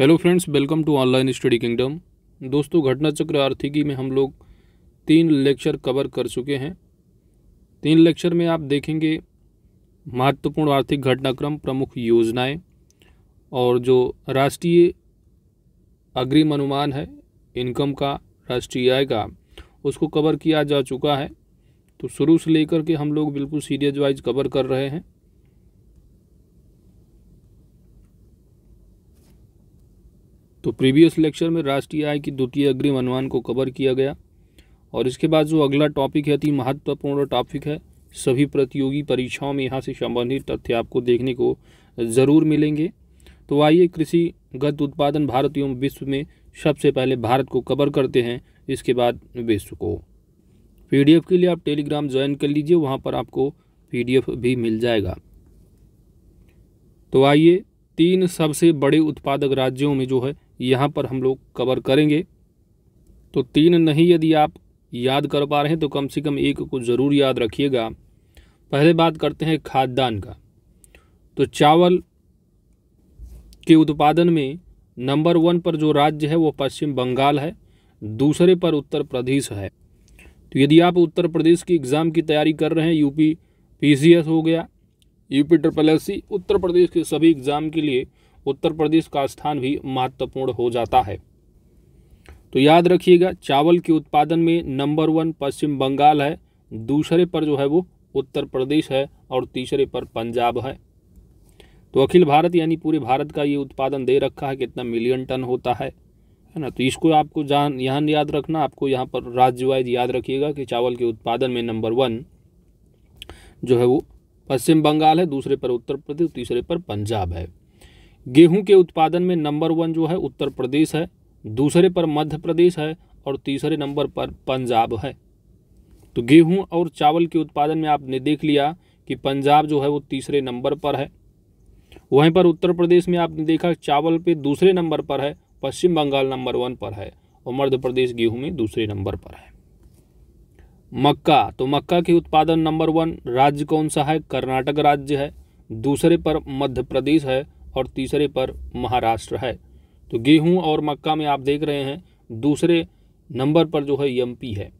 hello friends welcome to online study kingdom दोस्तों घटना चक्र आर्थिकी में हम लोग तीन लेक्चर कवर कर चुके हैं तीन लेक्चर में आप देखेंगे महत्वपूर्ण आर्थिक घटनाक्रम प्रमुख योजनाएं और जो राष्ट्रीय अग्रिम अनुमान है इनकम का राष्ट्रीय आय का उसको कवर किया जा चुका है तो शुरू से लेकर के हम लोग बिल्कुल सीरियज वाइज कवर कर रहे हैं तो प्रीवियस लेक्चर में राष्ट्रीय आय की द्वितीय अग्रिम अनुमान को कवर किया गया और इसके बाद जो अगला टॉपिक है अति महत्वपूर्ण टॉपिक है सभी प्रतियोगी परीक्षाओं में यहाँ से संबंधित तथ्य आपको देखने को ज़रूर मिलेंगे तो आइए कृषि गत उत्पादन भारत एवं विश्व में सबसे पहले भारत को कवर करते हैं इसके बाद विश्व को पी के लिए आप टेलीग्राम ज्वाइन कर लीजिए वहाँ पर आपको पी भी मिल जाएगा तो आइए तीन सबसे बड़े उत्पादक राज्यों में जो है यहाँ पर हम लोग कवर करेंगे तो तीन नहीं यदि आप याद कर पा रहे हैं तो कम से कम एक को ज़रूर याद रखिएगा पहले बात करते हैं खाद्यान्न का तो चावल के उत्पादन में नंबर वन पर जो राज्य है वो पश्चिम बंगाल है दूसरे पर उत्तर प्रदेश है तो यदि आप उत्तर प्रदेश की एग्ज़ाम की तैयारी कर रहे हैं यूपी पीसीएस हो गया UP triple S Uttar Pradesh के सभी एग्ज़ाम के लिए उत्तर प्रदेश का स्थान भी महत्वपूर्ण हो जाता है तो याद रखिएगा चावल के उत्पादन में नंबर वन पश्चिम बंगाल है दूसरे पर जो है वो उत्तर प्रदेश है और तीसरे पर पंजाब है तो अखिल भारत यानी पूरे भारत का ये उत्पादन दे रखा है कितना मिलियन टन होता है है ना तो इसको आपको जान यहाँ याद रखना आपको यहाँ पर राज्य वाइज याद रखिएगा कि चावल के उत्पादन में नंबर वन जो है वो पश्चिम बंगाल है दूसरे पर उत्तर प्रदेश तीसरे पर पंजाब है गेहूं के उत्पादन में नंबर वन जो है उत्तर प्रदेश है दूसरे पर मध्य प्रदेश है और तीसरे नंबर पर पंजाब है तो गेहूं और चावल के उत्पादन में आपने देख लिया कि पंजाब जो है वो तीसरे नंबर पर है वहीं पर उत्तर प्रदेश में आपने देखा चावल पे दूसरे नंबर पर है पश्चिम बंगाल नंबर वन पर है और मध्य प्रदेश गेहूं में दूसरे नंबर पर है मक्का तो मक्का के उत्पादन नंबर वन राज्य कौन सा है कर्नाटक राज्य है दूसरे पर मध्य प्रदेश है और तीसरे पर महाराष्ट्र है तो गेहूं और मक्का में आप देख रहे हैं दूसरे नंबर पर जो है एम है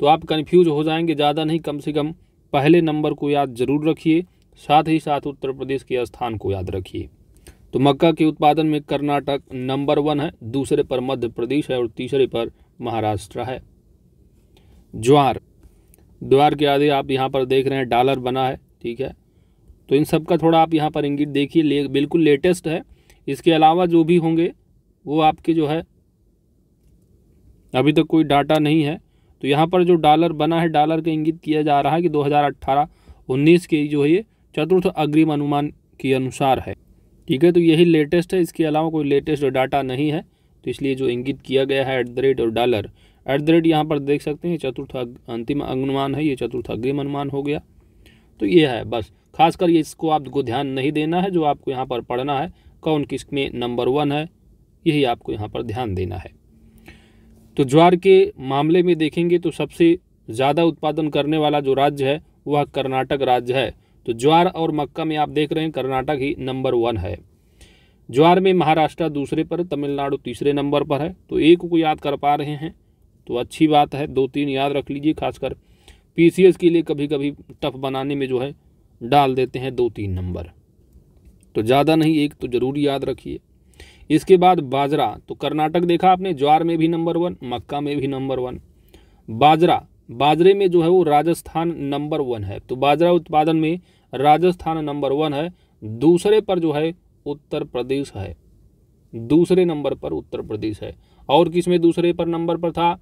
तो आप कन्फ्यूज हो जाएंगे ज़्यादा नहीं कम से कम पहले नंबर को याद जरूर रखिए साथ ही साथ उत्तर प्रदेश के स्थान को याद रखिए तो मक्का के उत्पादन में कर्नाटक नंबर वन है दूसरे पर मध्य प्रदेश है और तीसरे पर महाराष्ट्र है ज्वार द्वार के आधे आप यहाँ पर देख रहे हैं डॉलर बना है ठीक है तो इन सब का थोड़ा आप यहाँ पर इंगित देखिए ले बिल्कुल लेटेस्ट है इसके अलावा जो भी होंगे वो आपके जो है अभी तक तो कोई डाटा नहीं है तो यहाँ पर जो डॉलर बना है डॉलर का इंगित किया जा रहा है कि 2018-19 के जो है ये चतुर्थ अग्रिम अनुमान के अनुसार है ठीक है तो यही लेटेस्ट है इसके अलावा कोई लेटेस्ट डाटा नहीं है तो इसलिए जो इंगित किया गया है एट द रेट और डॉलर एट द रेट यहाँ पर देख सकते हैं चतुर्थ अंतिम अनुमान है ये चतुर्थ अग्रिम अनुमान हो गया तो ये है बस खासकर ये इसको आपको ध्यान नहीं देना है जो आपको यहाँ पर पढ़ना है कौन किस में नंबर वन है यही आपको यहाँ पर ध्यान देना है तो ज्वार के मामले में देखेंगे तो सबसे ज़्यादा उत्पादन करने वाला जो राज्य है वह कर्नाटक राज्य है तो ज्वार और मक्का में आप देख रहे हैं कर्नाटक ही नंबर वन है ज्वार में महाराष्ट्र दूसरे पर तमिलनाडु तीसरे नंबर पर है तो एक को याद कर पा रहे हैं तो अच्छी बात है दो तीन याद रख लीजिए खासकर पीसीएस के लिए कभी कभी टफ बनाने में जो है डाल देते हैं दो तीन नंबर तो ज़्यादा नहीं एक तो ज़रूर याद रखिए इसके बाद बाजरा तो कर्नाटक देखा आपने ज्वार में भी नंबर वन मक्का में भी नंबर वन बाजरा बाजरे में जो है वो राजस्थान नंबर वन है तो बाजरा उत्पादन में राजस्थान नंबर वन है दूसरे पर जो है उत्तर प्रदेश है दूसरे नंबर पर उत्तर प्रदेश है और किस में दूसरे पर नंबर पर था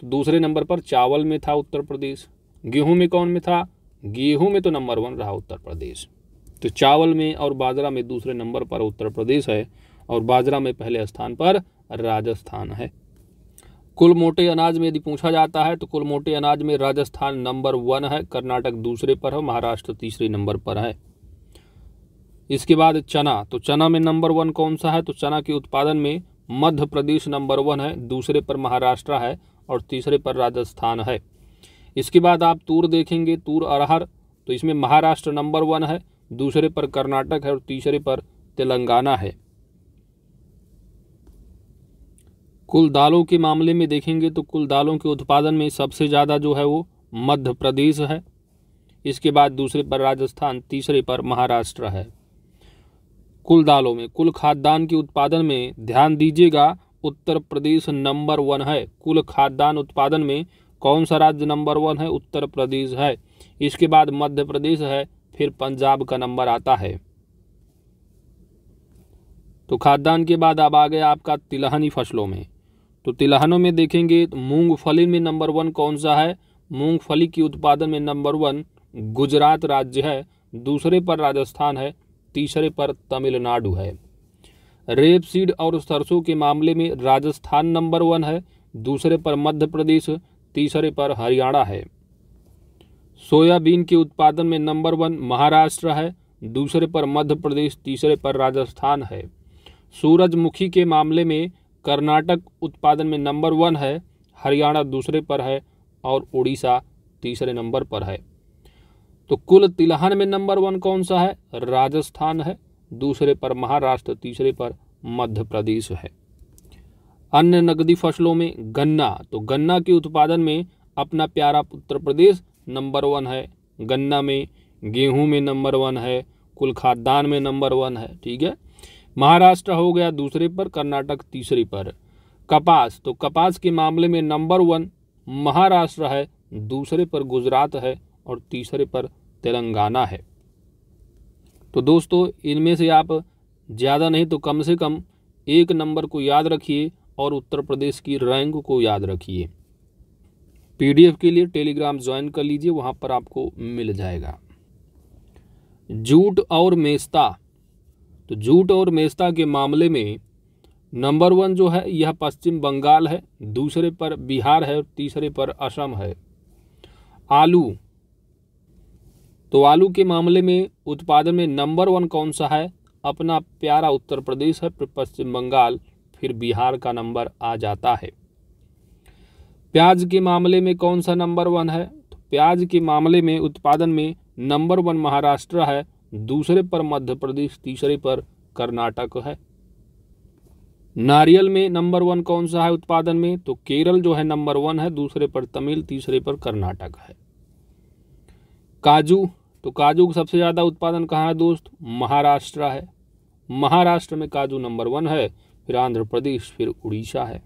तो दूसरे नंबर पर चावल में था उत्तर प्रदेश गेहूं में कौन में था गेहूं में तो नंबर वन रहा उत्तर प्रदेश तो चावल में और बाजरा में दूसरे नंबर पर उत्तर प्रदेश है और बाजरा में पहले स्थान पर राजस्थान है कुल मोटे अनाज में यदि पूछा जाता है तो कुल मोटे अनाज में राजस्थान नंबर वन है कर्नाटक दूसरे पर है महाराष्ट्र तीसरे नंबर पर है इसके बाद चना तो चना में नंबर वन कौन सा है तो चना के उत्पादन में मध्य प्रदेश नंबर वन है दूसरे पर महाराष्ट्र है और तीसरे पर राजस्थान है इसके बाद आप तूर देखेंगे तूर अरहर तो इसमें महाराष्ट्र नंबर वन है दूसरे पर कर्नाटक है और तीसरे पर तेलंगाना है कुल दालों के मामले में देखेंगे तो कुल दालों के उत्पादन में सबसे ज़्यादा जो है वो मध्य प्रदेश है इसके बाद दूसरे पर राजस्थान तीसरे पर महाराष्ट्र है कुल दालों में कुल खाद्यान्न के उत्पादन में ध्यान दीजिएगा उत्तर प्रदेश नंबर वन है कुल खाद्यान्न उत्पादन में कौन सा राज्य नंबर वन है उत्तर प्रदेश है इसके बाद मध्य प्रदेश है फिर पंजाब का नंबर आता है तो खाद्यान्न के बाद अब आ गया आपका तिलहनी फसलों में तो तिलहनों में देखेंगे तो मूंगफली में नंबर वन कौन सा है मूंगफली की उत्पादन में नंबर वन गुजरात राज्य है दूसरे पर राजस्थान है तीसरे पर तमिलनाडु है रेप सीड और सरसों के मामले में राजस्थान नंबर वन है दूसरे पर मध्य प्रदेश तीसरे पर हरियाणा है सोयाबीन के उत्पादन में नंबर वन महाराष्ट्र है दूसरे पर मध्य प्रदेश तीसरे पर राजस्थान है सूरजमुखी के मामले में कर्नाटक उत्पादन में नंबर वन है हरियाणा दूसरे पर है और उड़ीसा तीसरे नंबर पर है तो कुल तिलहन में नंबर वन कौन सा है राजस्थान है दूसरे पर महाराष्ट्र तीसरे पर मध्य प्रदेश है अन्य नकदी फसलों में गन्ना तो गन्ना के उत्पादन में अपना प्यारा उत्तर प्रदेश नंबर वन है गन्ना में गेहूं में नंबर वन है कुल खाद्यान्न में नंबर वन है ठीक है महाराष्ट्र हो गया दूसरे पर कर्नाटक तीसरे पर कपास तो कपास के मामले में नंबर वन महाराष्ट्र है दूसरे पर गुजरात है और तीसरे पर तेलंगाना है तो दोस्तों इनमें से आप ज़्यादा नहीं तो कम से कम एक नंबर को याद रखिए और उत्तर प्रदेश की रैंक को याद रखिए पीडीएफ के लिए टेलीग्राम ज्वाइन कर लीजिए वहाँ पर आपको मिल जाएगा जूट और मेस्ता तो जूट और मेस्ता के मामले में नंबर वन जो है यह पश्चिम बंगाल है दूसरे पर बिहार है और तीसरे पर असम है आलू तो आलू के मामले में उत्पादन में नंबर वन कौन सा है अपना प्यारा उत्तर प्रदेश है पश्चिम बंगाल फिर बिहार का नंबर आ जाता है प्याज के मामले में कौन सा नंबर वन है तो प्याज के मामले में उत्पादन में नंबर वन महाराष्ट्र है दूसरे पर मध्य प्रदेश तीसरे पर कर्नाटक है नारियल में नंबर वन कौन सा है उत्पादन में तो केरल जो है नंबर वन है दूसरे पर तमिल तीसरे पर कर्नाटक है काजू तो काजू का सबसे ज़्यादा उत्पादन कहाँ है दोस्त महाराष्ट्र है महाराष्ट्र में काजू नंबर वन है फिर आंध्र प्रदेश फिर उड़ीसा है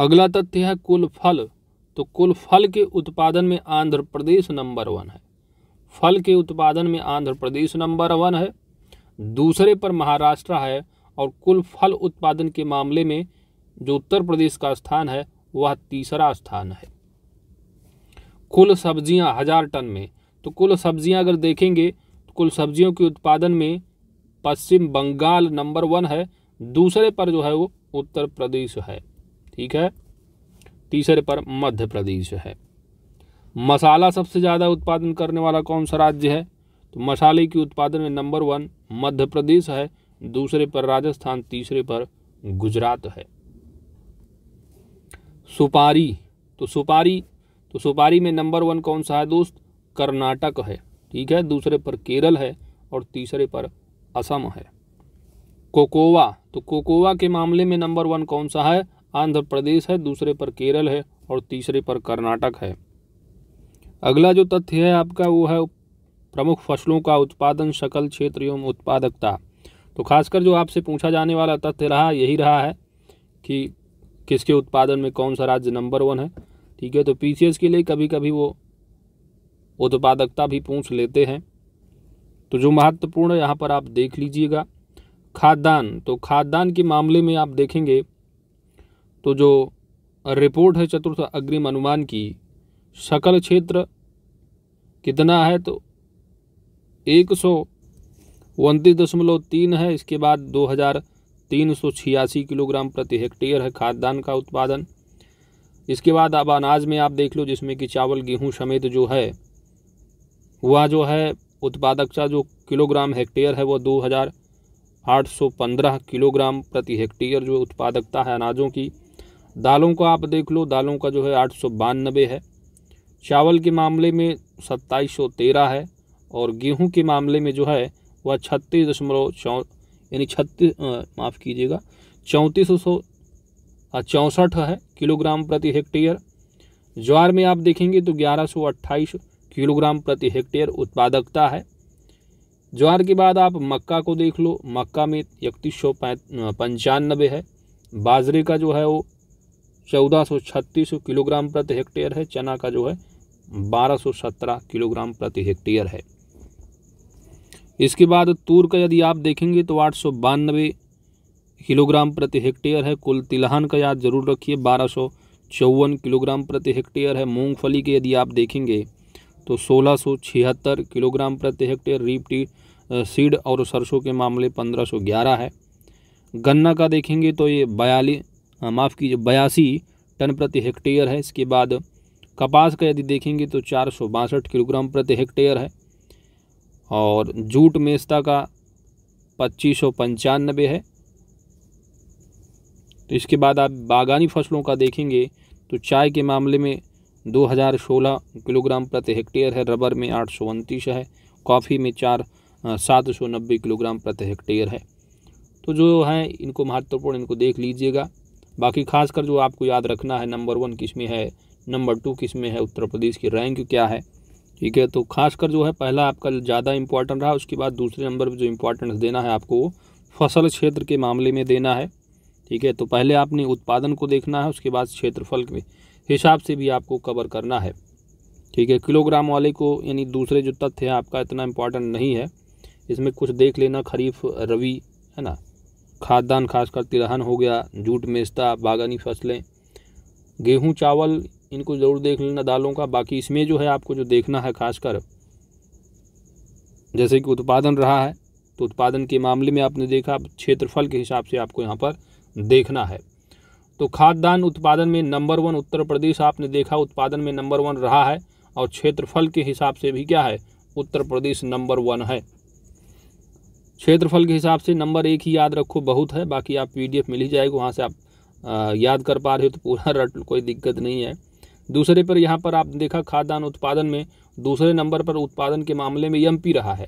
अगला तथ्य है कुल फल तो कुल फल के उत्पादन में आंध्र प्रदेश नंबर वन है फल के उत्पादन में आंध्र प्रदेश नंबर वन है दूसरे पर महाराष्ट्र है और कुल फल उत्पादन के मामले में जो उत्तर प्रदेश का स्थान है वह तीसरा स्थान है कुल सब्जियां हजार टन में तो कुल सब्जियां अगर देखेंगे तो कुल सब्जियों के उत्पादन में पश्चिम बंगाल नंबर वन है दूसरे पर जो है वो उत्तर प्रदेश है ठीक है तीसरे पर मध्य प्रदेश है मसाला सबसे ज़्यादा उत्पादन करने वाला कौन सा राज्य है तो मसाले के उत्पादन में नंबर वन मध्य प्रदेश है दूसरे पर राजस्थान तीसरे पर गुजरात है सुपारी तो सुपारी तो सुपारी में नंबर वन कौन सा है दोस्त कर्नाटक है ठीक है दूसरे पर केरल है और तीसरे पर असम है कोकोवा तो कोकोवा के मामले में नंबर वन कौन सा है आंध्र प्रदेश है दूसरे पर केरल है और तीसरे पर कर्नाटक है अगला जो तथ्य है आपका वो है प्रमुख फसलों का उत्पादन सकल क्षेत्र एवं उत्पादकता तो खासकर जो आपसे पूछा जाने वाला तथ्य रहा यही रहा है कि किसके उत्पादन में कौन सा राज्य नंबर वन है ठीक है तो पी के लिए कभी कभी वो उत्पादकता भी पूछ लेते हैं तो जो महत्वपूर्ण यहाँ पर आप देख लीजिएगा खाद्यान्न तो खाद्यान्न के मामले में आप देखेंगे तो जो रिपोर्ट है चतुर्थ अग्रिम अनुमान की सकल क्षेत्र कितना है तो एक सौ उनतीस दशमलव तीन है इसके बाद दो हज़ार तीन सौ छियासी किलोग्राम प्रति हेक्टेयर है खाद्यान्न का उत्पादन इसके बाद अब अनाज में आप देख लो जिसमें कि चावल गेहूं समेत जो है वह जो है उत्पादक जो किलोग्राम हेक्टेयर है वह दो हज़ार 815 किलोग्राम प्रति हेक्टेयर जो उत्पादकता है अनाजों की दालों का आप देख लो दालों का जो है आठ है चावल के मामले में सत्ताईस है और गेहूं के मामले में जो है वह छत्तीस दशमलव चौ यानी छत्तीस माफ़ कीजिएगा चौंतीस सौ चौंसठ है किलोग्राम प्रति हेक्टेयर ज्वार में आप देखेंगे तो ग्यारह किलोग्राम प्रति हेक्टेयर उत्पादकता है ज्वार के बाद आप मक्का को देख लो मक्का में इकतीस सौ पंचानबे है बाजरे का जो है वो चौदह सौ छत्तीस किलोग्राम प्रति हेक्टेयर है चना का जो है बारह सौ सत्रह किलोग्राम प्रति हेक्टेयर है इसके बाद तूर का यदि आप देखेंगे तो आठ सौ बानबे किलोग्राम प्रति हेक्टेयर है कुल तिलहन का याद जरूर रखिए बारह सौ चौवन किलोग्राम प्रति हेक्टेयर है मूंगफली के यदि आप देखेंगे तो सोलह सौ छिहत्तर किलोग्राम प्रति हेक्टेयर रीपटी सीड और सरसों के मामले पंद्रह सौ ग्यारह है गन्ना का देखेंगे तो ये बयाली माफ़ कीजिए बयासी टन प्रति हेक्टेयर है इसके बाद कपास का यदि देखेंगे तो चार सौ बासठ किलोग्राम प्रति हेक्टेयर है और जूट मेस्ता का पच्चीस सौ पंचानबे है तो इसके बाद आप बागानी फसलों का देखेंगे तो चाय के मामले में 2016 किलोग्राम प्रति हेक्टेयर है रबर में आठ है कॉफ़ी में चार हाँ, सात सौ नब्बे किलोग्राम प्रति हेक्टेयर है तो जो है इनको महत्वपूर्ण इनको देख लीजिएगा बाकी खासकर जो आपको याद रखना है नंबर वन किस में है नंबर टू किस में है उत्तर प्रदेश की रैंक क्या है ठीक है तो खासकर जो है पहला आपका ज़्यादा इम्पॉर्टेंट रहा उसके बाद दूसरे नंबर पर जो इम्पोर्टेंस देना है आपको फसल क्षेत्र के मामले में देना है ठीक है तो पहले आपने उत्पादन को देखना है उसके बाद क्षेत्रफल के हिसाब से भी आपको कवर करना है ठीक है किलोग्राम वाले को यानी दूसरे जो तथ्य है आपका इतना इम्पॉर्टेंट नहीं है इसमें कुछ देख लेना खरीफ रवि है ना खाद्यान्न खासकर तिलहन हो गया जूट मेस्ता बागानी फसलें गेहूँ चावल इनको ज़रूर देख लेना दालों का बाकी इसमें जो है आपको जो देखना है खासकर जैसे कि उत्पादन रहा है तो उत्पादन के मामले में आपने देखा क्षेत्रफल के हिसाब से आपको यहाँ पर देखना है तो खाद्यान्न उत्पादन में नंबर वन उत्तर प्रदेश आपने देखा उत्पादन में नंबर वन रहा है और क्षेत्रफल के हिसाब से भी क्या है उत्तर प्रदेश नंबर वन है क्षेत्रफल के हिसाब से नंबर एक ही याद रखो बहुत है बाकी आप पी मिल ही जाएगा वहाँ से आप याद कर पा रहे हो तो पूरा रट कोई दिक्कत नहीं है दूसरे पर यहाँ पर आप देखा खाद्यान्न उत्पादन में दूसरे नंबर पर उत्पादन के मामले में एम रहा है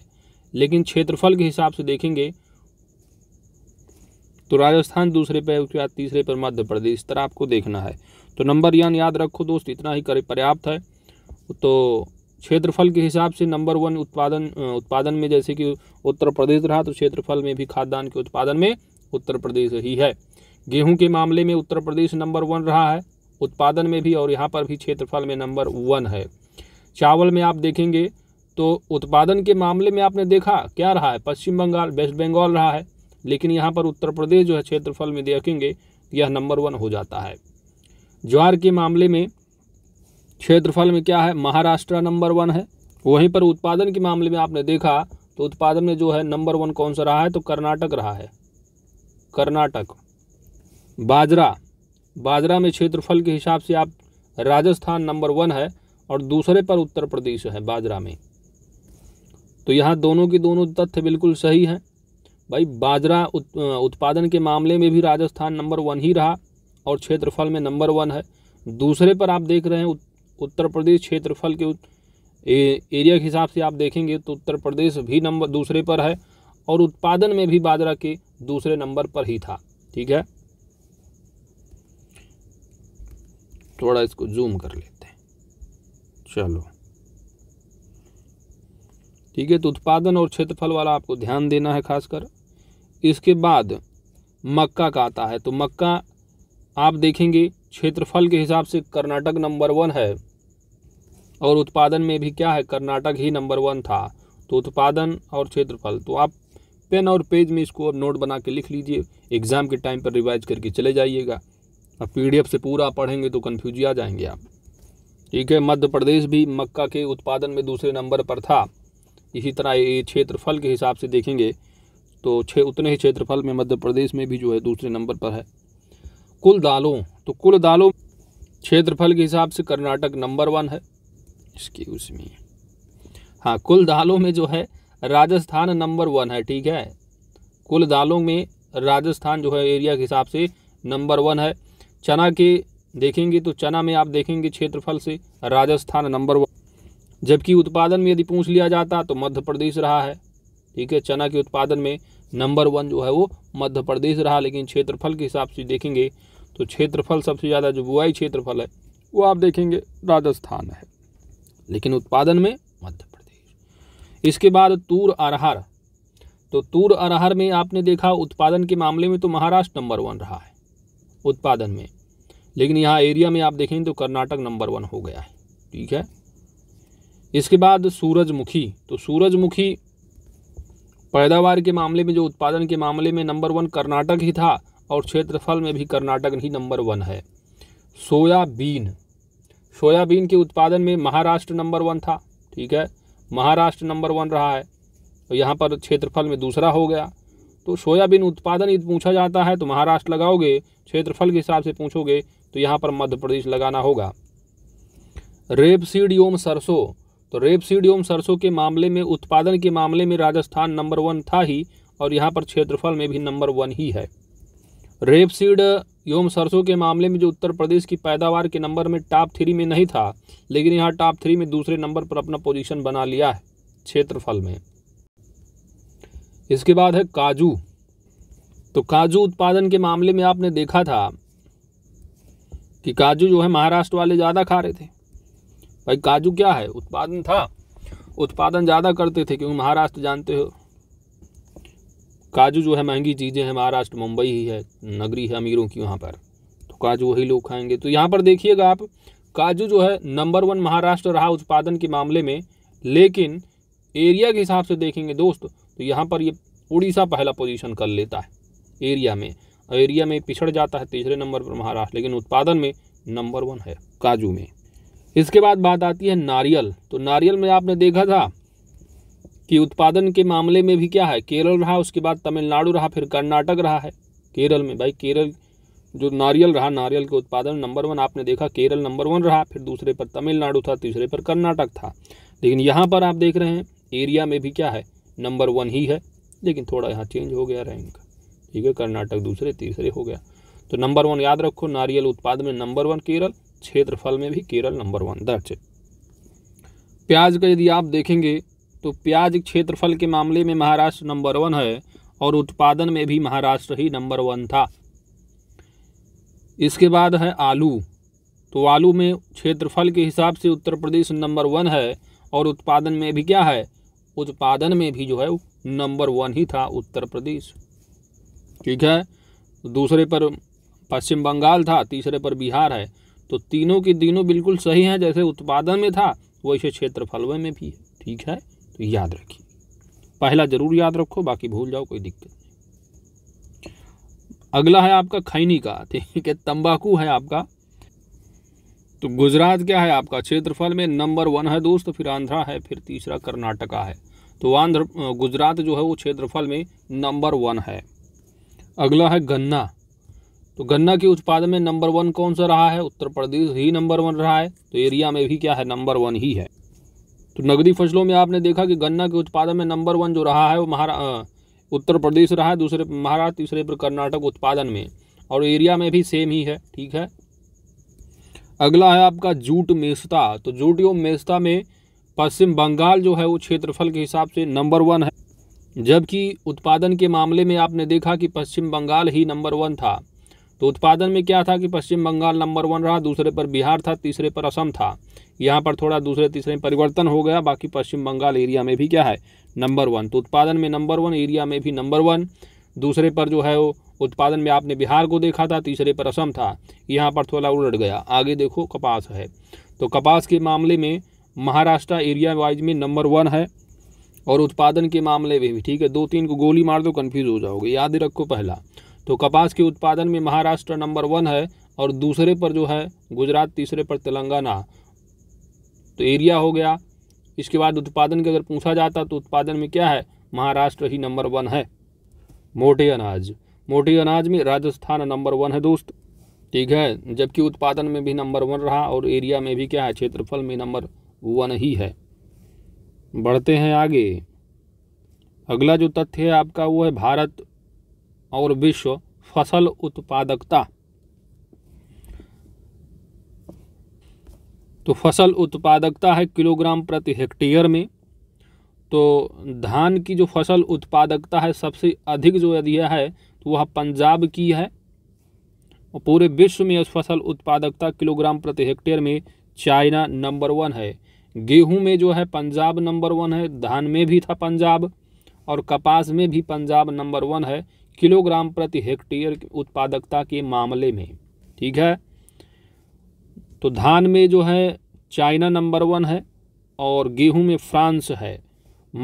लेकिन क्षेत्रफल के हिसाब से देखेंगे तो राजस्थान दूसरे पर उसके बाद तीसरे पर मध्य प्रदेश इस तरह आपको देखना है तो नंबर यान याद रखो दोस्त इतना ही करे पर्याप्त है तो क्षेत्रफल के हिसाब से नंबर वन उत्पादन उत्पादन में जैसे कि उत्तर प्रदेश रहा तो क्षेत्रफल में भी खाद्यान्न के उत्पादन में उत्तर प्रदेश ही है गेहूं के मामले में उत्तर प्रदेश नंबर वन रहा है उत्पादन में भी और यहाँ पर भी क्षेत्रफल में नंबर वन है चावल में आप देखेंगे तो उत्पादन के मामले में आपने देखा क्या रहा है पश्चिम बंगाल वेस्ट बंगाल रहा है लेकिन यहाँ पर उत्तर प्रदेश जो है क्षेत्रफल में देखेंगे यह नंबर वन हो जाता है ज्वार के मामले में क्षेत्रफल में क्या है महाराष्ट्र नंबर वन है वहीं पर उत्पादन के मामले में आपने देखा तो उत्पादन में जो है नंबर वन कौन सा रहा है तो कर्नाटक रहा है कर्नाटक बाजरा बाजरा में क्षेत्रफल के हिसाब से आप राजस्थान नंबर वन है और दूसरे पर उत्तर प्रदेश है बाजरा में तो यहाँ दोनों के दोनों तथ्य बिल्कुल सही हैं भाई बाजरा उत, उत्पादन के मामले में भी राजस्थान नंबर वन ही रहा और क्षेत्रफल में नंबर वन है दूसरे पर आप देख रहे हैं उत्तर प्रदेश क्षेत्रफल के ए, एरिया के हिसाब से आप देखेंगे तो उत्तर प्रदेश भी नंबर दूसरे पर है और उत्पादन में भी बाजरा के दूसरे नंबर पर ही था ठीक है थोड़ा इसको जूम कर लेते हैं चलो ठीक है तो उत्पादन और क्षेत्रफल वाला आपको ध्यान देना है खासकर इसके बाद मक्का का आता है तो मक्का आप देखेंगे क्षेत्रफल के हिसाब से कर्नाटक नंबर वन है और उत्पादन में भी क्या है कर्नाटक ही नंबर वन था तो उत्पादन और क्षेत्रफल तो आप पेन और पेज में इसको अब नोट बना के लिख लीजिए एग्ज़ाम के टाइम पर रिवाइज करके चले जाइएगा अब पीडीएफ से पूरा पढ़ेंगे तो कन्फ्यूज आ जाएंगे आप ठीक है मध्य प्रदेश भी मक्का के उत्पादन में दूसरे नंबर पर था इसी तरह ये क्षेत्रफल के हिसाब से देखेंगे तो छः उतने ही क्षेत्रफल में मध्य प्रदेश में भी जो है दूसरे नंबर पर है कुल दालों तो कुल दालों क्षेत्रफल के हिसाब से कर्नाटक नंबर वन है एक्सक्यूज उसमें हाँ कुल दालों में जो है राजस्थान नंबर वन है ठीक है कुल दालों में राजस्थान जो है एरिया के हिसाब से नंबर वन है चना के देखेंगे तो चना में आप देखेंगे क्षेत्रफल से राजस्थान नंबर वन जबकि उत्पादन में यदि पूछ लिया जाता तो मध्य प्रदेश रहा है ठीक है चना के उत्पादन में नंबर वन जो है वो मध्य प्रदेश रहा लेकिन क्षेत्रफल के हिसाब से देखेंगे तो क्षेत्रफल सबसे ज़्यादा जो बुआई क्षेत्रफल है वो आप देखेंगे राजस्थान है लेकिन उत्पादन में मध्य प्रदेश इसके बाद तूर अरहर तो तूर अरहर में आपने देखा उत्पादन के मामले में तो महाराष्ट्र नंबर वन रहा है उत्पादन में लेकिन यहाँ एरिया में आप देखें तो कर्नाटक नंबर वन हो गया है ठीक है इसके बाद सूरजमुखी तो सूरजमुखी पैदावार के मामले में जो उत्पादन के मामले में नंबर वन कर्नाटक ही था और क्षेत्रफल में भी कर्नाटक ही नंबर वन है सोयाबीन सोयाबीन के उत्पादन में महाराष्ट्र नंबर वन था ठीक है महाराष्ट्र नंबर वन रहा है और तो यहाँ पर क्षेत्रफल में दूसरा हो गया तो सोयाबीन उत्पादन यदि पूछा जाता है तो महाराष्ट्र लगाओगे क्षेत्रफल के हिसाब से पूछोगे तो यहाँ पर मध्य प्रदेश लगाना होगा रेप सीड सरसों तो रेप सीड सरसों के मामले में उत्पादन के मामले में राजस्थान नंबर वन था ही और यहाँ पर क्षेत्रफल में भी नंबर वन ही है रेप सीड एवं सरसों के मामले में जो उत्तर प्रदेश की पैदावार के नंबर में टॉप थ्री में नहीं था लेकिन यहाँ टॉप थ्री में दूसरे नंबर पर अपना पोजीशन बना लिया है क्षेत्रफल में इसके बाद है काजू तो काजू उत्पादन के मामले में आपने देखा था कि काजू जो है महाराष्ट्र वाले ज़्यादा खा रहे थे भाई काजू क्या है उत्पादन था उत्पादन ज़्यादा करते थे क्योंकि महाराष्ट्र जानते हो काजू जो है महंगी चीज़ें हैं महाराष्ट्र मुंबई ही है नगरी है अमीरों की वहाँ पर तो काजू वही लोग खाएंगे तो यहाँ पर देखिएगा आप काजू जो है नंबर वन महाराष्ट्र रहा उत्पादन के मामले में लेकिन एरिया के हिसाब से देखेंगे दोस्त तो यहाँ पर ये उड़ीसा पहला पोजीशन कर लेता है एरिया में एरिया में पिछड़ जाता है तीसरे नंबर पर महाराष्ट्र लेकिन उत्पादन में नंबर वन है काजू में इसके बाद बात आती है नारियल तो नारियल में आपने देखा था कि उत्पादन के मामले में भी क्या है केरल रहा उसके बाद तमिलनाडु रहा फिर कर्नाटक रहा है केरल में भाई केरल जो नारियल रहा नारियल के उत्पादन नंबर वन आपने देखा केरल नंबर वन रहा फिर दूसरे पर तमिलनाडु था तीसरे पर कर्नाटक था लेकिन यहाँ पर आप देख रहे हैं एरिया में भी क्या है नंबर वन ही है लेकिन थोड़ा यहाँ चेंज हो गया रैंक ठीक है कर्नाटक दूसरे तीसरे हो गया तो नंबर वन याद रखो नारियल उत्पादन में नंबर वन केरल क्षेत्रफल में भी केरल नंबर वन दर्ज प्याज का यदि आप देखेंगे तो प्याज क्षेत्रफल के मामले में महाराष्ट्र नंबर वन है और उत्पादन में भी महाराष्ट्र ही नंबर वन था इसके बाद है आलू तो आलू में क्षेत्रफल के हिसाब से उत्तर प्रदेश नंबर वन है और उत्पादन में भी क्या है उत्पादन में भी जो है नंबर वन ही था उत्तर प्रदेश ठीक है दूसरे पर पश्चिम बंगाल था तीसरे पर बिहार है तो तीनों के तीनों बिल्कुल सही हैं जैसे उत्पादन में था वैसे क्षेत्रफल में भी ठीक है याद रखिए पहला जरूर याद रखो बाकी भूल जाओ कोई दिक्कत नहीं अगला है आपका खैनी का ठीक है तंबाकू है आपका तो गुजरात क्या है आपका क्षेत्रफल में नंबर वन है दोस्त फिर आंध्रा है फिर तीसरा कर्नाटका है तो आंध्र गुजरात जो है वो क्षेत्रफल में नंबर वन है अगला है गन्ना तो गन्ना के उत्पादन में नंबर वन कौन सा रहा है उत्तर प्रदेश ही नंबर वन रहा है तो एरिया में भी क्या है नंबर वन ही है तो नगदी फसलों में आपने देखा कि गन्ना के उत्पादन में नंबर वन जो रहा है वो महारा उत्तर प्रदेश रहा है दूसरे महाराष्ट्र तीसरे पर कर्नाटक उत्पादन में और एरिया में भी सेम ही है ठीक है अगला है आपका जूट मेस्ता तो जूट एवं मेस्ता में पश्चिम बंगाल जो है वो क्षेत्रफल के हिसाब से नंबर वन है जबकि उत्पादन के मामले में आपने देखा कि पश्चिम बंगाल ही नंबर वन था तो उत्पादन में क्या था कि पश्चिम बंगाल नंबर वन रहा दूसरे पर बिहार था तीसरे पर असम था यहाँ पर थोड़ा दूसरे तीसरे में परिवर्तन हो गया बाकी पश्चिम बंगाल एरिया में भी क्या है नंबर वन तो उत्पादन में नंबर वन एरिया में भी नंबर वन दूसरे पर जो है वो उत्पादन में आपने बिहार को देखा था तीसरे पर असम था यहाँ पर थोड़ा उलट गया आगे देखो कपास है तो कपास के मामले में महाराष्ट्र एरिया वाइज में नंबर वन है और उत्पादन के मामले में भी ठीक है दो तीन को गोली मार दो कन्फ्यूज़ हो जाओगे याद रखो पहला तो कपास के उत्पादन में महाराष्ट्र नंबर वन है और दूसरे पर जो है गुजरात तीसरे पर तेलंगाना तो एरिया हो गया इसके बाद उत्पादन के अगर पूछा जाता तो उत्पादन में क्या है महाराष्ट्र ही नंबर वन है मोटे अनाज मोटे अनाज में राजस्थान नंबर वन है दोस्त ठीक है जबकि उत्पादन में भी नंबर वन रहा और एरिया में भी क्या है क्षेत्रफल में नंबर वन ही है बढ़ते हैं आगे अगला जो तथ्य है आपका वो है भारत और विश्व फसल उत्पादकता तो फसल उत्पादकता है किलोग्राम प्रति हेक्टेयर में तो धान की जो फसल उत्पादकता है सबसे अधिक जो यदि है तो वह पंजाब की है और पूरे विश्व में इस फसल उत्पादकता किलोग्राम प्रति हेक्टेयर में चाइना नंबर वन है गेहूं में जो है पंजाब नंबर वन है धान में भी था पंजाब और कपास में भी पंजाब नंबर वन है किलोग्राम प्रति हेक्टेयर उत्पादकता के मामले में ठीक है तो धान में जो है चाइना नंबर वन है और गेहूं में फ्रांस है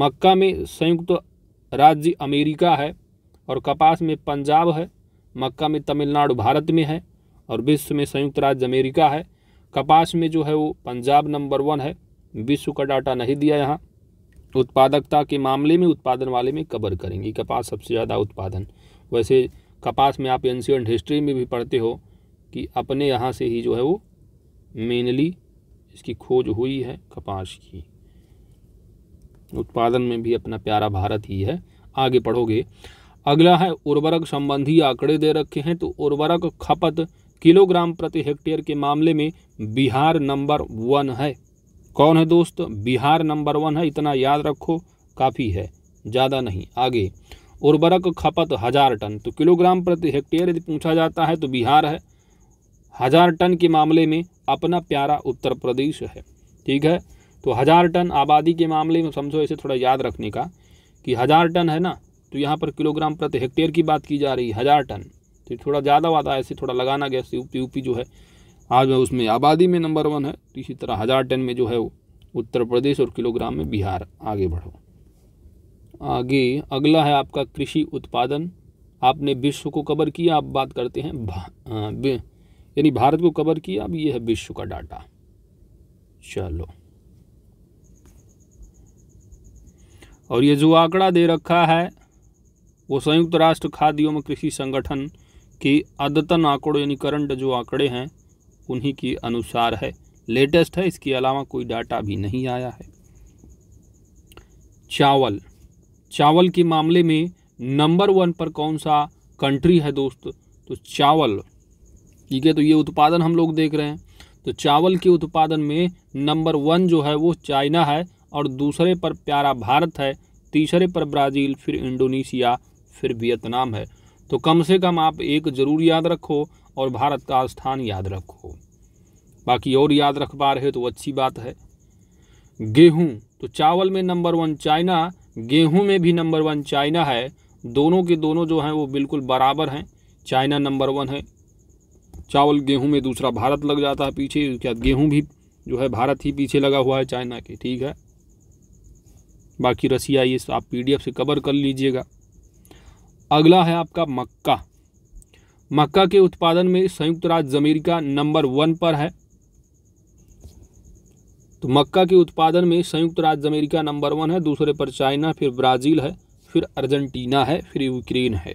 मक्का में संयुक्त राज्य अमेरिका है और कपास में पंजाब है मक्का में तमिलनाडु भारत में है और विश्व में संयुक्त राज्य अमेरिका है कपास में जो है वो पंजाब नंबर वन है विश्व का डाटा नहीं दिया यहाँ उत्पादकता के मामले में उत्पादन वाले में कवर करेंगे कपास सबसे ज़्यादा उत्पादन वैसे कपास में आप एंशियंट हिस्ट्री में भी पढ़ते हो कि अपने यहाँ से ही जो है वो मेनली इसकी खोज हुई है कपास की उत्पादन में भी अपना प्यारा भारत ही है आगे पढ़ोगे अगला है उर्वरक संबंधी आंकड़े दे रखे हैं तो उर्वरक खपत किलोग्राम प्रति हेक्टेयर के मामले में बिहार नंबर वन है कौन है दोस्त बिहार नंबर वन है इतना याद रखो काफ़ी है ज़्यादा नहीं आगे उर्वरक खपत हज़ार टन तो किलोग्राम प्रति हेक्टेयर यदि पूछा जाता है तो बिहार है हज़ार टन के मामले में अपना प्यारा उत्तर प्रदेश है ठीक है तो हज़ार टन आबादी के मामले में समझो इसे थोड़ा याद रखने का कि हज़ार टन है ना तो यहाँ पर किलोग्राम प्रति हेक्टेयर की बात की जा रही है हज़ार टन तो थोड़ा ज़्यादा वादा ऐसे थोड़ा लगाना गया यूपी यूपी जो है आज उसमें आबादी में नंबर वन है तो इसी तरह हज़ार टन में जो है वो उत्तर प्रदेश और किलोग्राम में बिहार आगे बढ़ो आगे अगला है आपका कृषि उत्पादन आपने विश्व को कवर किया आप बात करते हैं भा, यानी भारत को कवर किया अब ये है विश्व का डाटा चलो और ये जो आंकड़ा दे रखा है वो संयुक्त राष्ट्र खाद्य एवं कृषि संगठन के अद्यतन आंकड़ों यानी करंट जो आंकड़े हैं उन्हीं के अनुसार है लेटेस्ट है इसके अलावा कोई डाटा भी नहीं आया है चावल चावल के मामले में नंबर वन पर कौन सा कंट्री है दोस्त तो चावल ठीक है तो ये उत्पादन हम लोग देख रहे हैं तो चावल के उत्पादन में नंबर वन जो है वो चाइना है और दूसरे पर प्यारा भारत है तीसरे पर ब्राज़ील फिर इंडोनेशिया फिर वियतनाम है तो कम से कम आप एक ज़रूर याद रखो और भारत का स्थान याद रखो बाकी और याद रख पा रहे तो अच्छी बात है गेहूँ तो चावल में नंबर वन चाइना गेहूं में भी नंबर वन चाइना है दोनों के दोनों जो हैं वो बिल्कुल बराबर हैं चाइना नंबर वन है चावल गेहूं में दूसरा भारत लग जाता है पीछे क्या गेहूं भी जो है भारत ही पीछे लगा हुआ है चाइना के ठीक है बाकी रसिया ये आप पीडीएफ से कवर कर लीजिएगा अगला है आपका मक्का मक्का के उत्पादन में संयुक्त राज्य अमेरिका नंबर वन पर है तो मक्का के उत्पादन में संयुक्त राज्य अमेरिका नंबर वन है दूसरे पर चाइना फिर ब्राज़ील है फिर अर्जेंटीना है फिर यूक्रेन है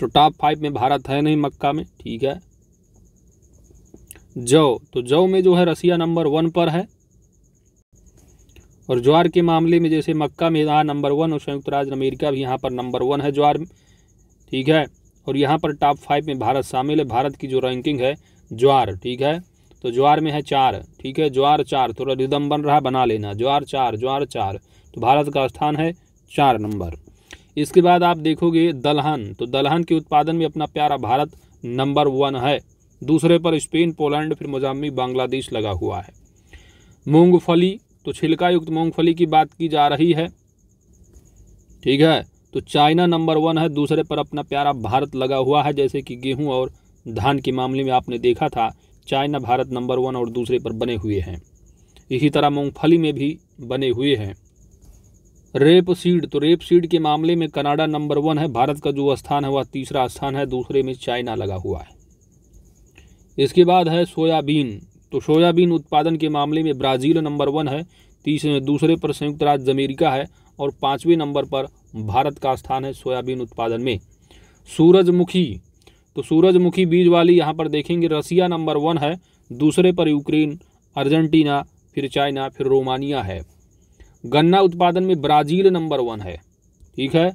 तो टॉप फाइव में भारत है नहीं मक्का में ठीक है जौ तो जौ में जो है रसिया नंबर वन पर है और ज्वार के मामले में जैसे मक्का में यहाँ नंबर वन और संयुक्त राज्य अमेरिका भी यहाँ पर नंबर वन है ज्वार ठीक है और यहाँ पर टॉप फाइव में भारत शामिल है भारत की जो रैंकिंग है ज्वार ठीक है तो ज्वार में है चार ठीक है ज्वार चार थोड़ा रिदम बन रहा बना लेना ज्वार चार ज्वार चार तो भारत का स्थान है चार नंबर इसके बाद आप देखोगे दलहन तो दलहन के उत्पादन में अपना प्यारा भारत नंबर वन है दूसरे पर स्पेन पोलैंड फिर मोजाम्बिक बांग्लादेश लगा हुआ है मूंगफली तो छिलका युक्त मूंगफली की बात की जा रही है ठीक है तो चाइना नंबर वन है दूसरे पर अपना प्यारा भारत लगा हुआ है जैसे कि गेहूं और धान के मामले में आपने देखा था चाइना भारत नंबर वन और दूसरे पर बने हुए हैं इसी तरह मूंगफली में भी बने हुए हैं रेप सीड तो रेप सीड के मामले में कनाडा नंबर वन है भारत का जो स्थान है वह तीसरा स्थान है दूसरे में चाइना लगा हुआ है इसके बाद है सोयाबीन तो सोयाबीन उत्पादन के मामले में ब्राज़ील नंबर वन है तीसरे दूसरे पर संयुक्त राज्य अमेरिका है और पाँचवें नंबर पर भारत का स्थान है सोयाबीन उत्पादन में सूरजमुखी तो सूरजमुखी बीज वाली यहाँ पर देखेंगे रसिया नंबर वन है दूसरे पर यूक्रेन अर्जेंटीना फिर चाइना फिर रोमानिया है गन्ना उत्पादन में ब्राज़ील नंबर वन है ठीक है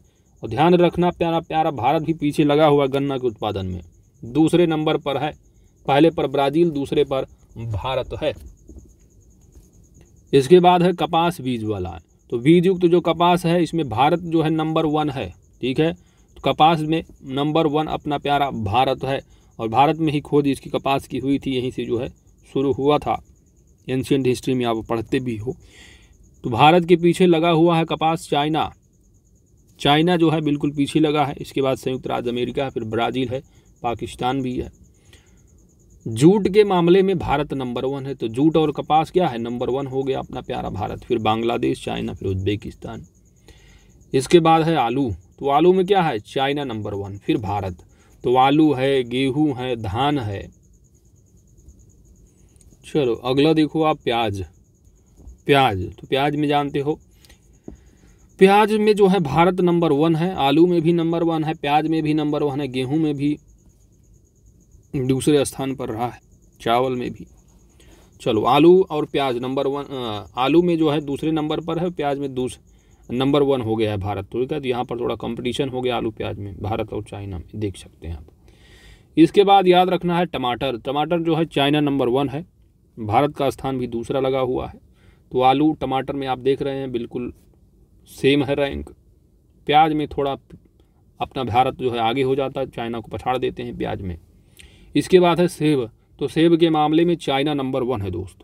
और ध्यान रखना प्यारा प्यारा भारत भी पीछे लगा हुआ गन्ना के उत्पादन में दूसरे नंबर पर है पहले पर ब्राज़ील दूसरे पर भारत है इसके बाद है कपास बीज वाला तो बीजयुक्त तो जो कपास है इसमें भारत जो है नंबर वन है ठीक है कपास में नंबर वन अपना प्यारा भारत है और भारत में ही खोज इसकी कपास की हुई थी यहीं से जो है शुरू हुआ था एंशियंट हिस्ट्री में आप पढ़ते भी हो तो भारत के पीछे लगा हुआ है कपास चाइना चाइना जो है बिल्कुल पीछे लगा है इसके बाद संयुक्त राज्य अमेरिका है फिर ब्राज़ील है पाकिस्तान भी है जूट के मामले में भारत नंबर वन है तो जूट और कपास क्या है नंबर वन हो गया अपना प्यारा भारत फिर बांग्लादेश चाइना फिर उज्बेकिस्तान इसके बाद है आलू तो आलू में क्या है चाइना नंबर वन फिर भारत तो आलू है गेहूं है धान है चलो अगला देखो आप प्याज प्याज तो प्याज में जानते हो प्याज में जो है भारत नंबर वन है आलू में भी नंबर वन है प्याज में भी नंबर वन है गेहूं में भी दूसरे स्थान पर रहा है चावल में भी चलो आलू और प्याज नंबर वन आलू में जो है दूसरे नंबर पर है प्याज में दूसरे नंबर वन हो गया है भारत तो ठीक है तो यहाँ पर थोड़ा कंपटीशन हो गया आलू प्याज में भारत और चाइना में देख सकते हैं आप इसके बाद याद रखना है टमाटर टमाटर जो है चाइना नंबर वन है भारत का स्थान भी दूसरा लगा हुआ है तो आलू टमाटर में आप देख रहे हैं बिल्कुल सेम है रैंक प्याज में थोड़ा अपना भारत जो है आगे हो जाता है चाइना को पछाड़ देते हैं प्याज में इसके बाद है सेब तो सेब के मामले में चाइना नंबर वन है दोस्त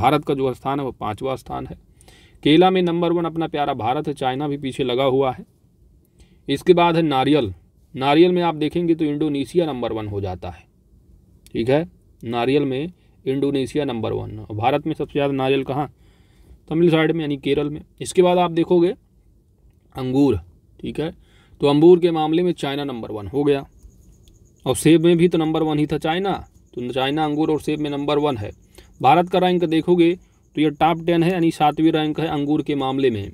भारत का जो स्थान है वो पाँचवा स्थान है केला में नंबर वन अपना प्यारा भारत है चाइना भी पीछे लगा हुआ है इसके बाद है नारियल नारियल में आप देखेंगे तो इंडोनेशिया नंबर वन हो जाता है ठीक है नारियल में इंडोनेशिया नंबर वन भारत में सबसे ज़्यादा नारियल कहाँ तमिल साइड में यानी केरल में इसके बाद आप देखोगे अंगूर ठीक है तो अंगूर के मामले में चाइना नंबर वन हो गया और सेब में भी तो नंबर वन ही था चाइना तो चाइना अंगूर और सेब में नंबर वन है भारत का रैंक देखोगे तो ये टॉप टेन है यानी सातवीं रैंक है अंगूर के मामले में